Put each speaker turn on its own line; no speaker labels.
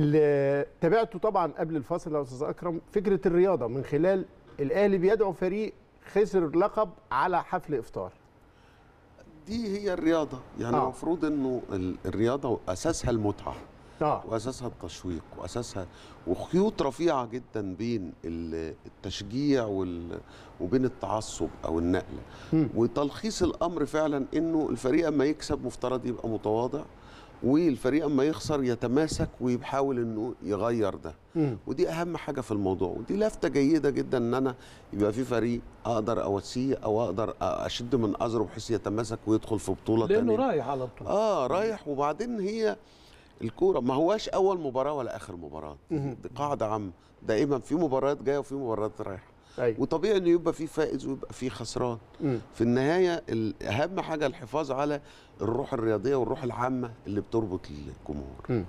اللي تابعته طبعا قبل الفاصل يا استاذ اكرم فكره الرياضه من خلال الاهلي بيدعو فريق خسر لقب على حفل افطار
دي هي الرياضه يعني آه. المفروض آه. انه الرياضه اساسها المتعه آه. واساسها التشويق واساسها وخيوط رفيعه جدا بين التشجيع وال... وبين التعصب او النقله م. وتلخيص الامر فعلا انه الفريق اما يكسب مفترض يبقى متواضع والفريق اما يخسر يتماسك ويحاول انه يغير ده مم. ودي اهم حاجه في الموضوع ودي لفته جيده جدا ان انا يبقى في فريق اقدر اوسيه او اقدر اشد من ازره بحيث يتماسك ويدخل في بطوله ثانيه لانه تانية. رايح على طول اه رايح وبعدين هي الكوره ما هواش اول مباراه ولا اخر مباراه دي قاعده عامه دائما في مباريات جايه وفي مباريات رايحه أيوة. وطبيعي انه يبقى في فائز ويبقى في خسران م. في النهايه اهم حاجه الحفاظ على الروح الرياضيه والروح العامه اللي بتربط الجمهور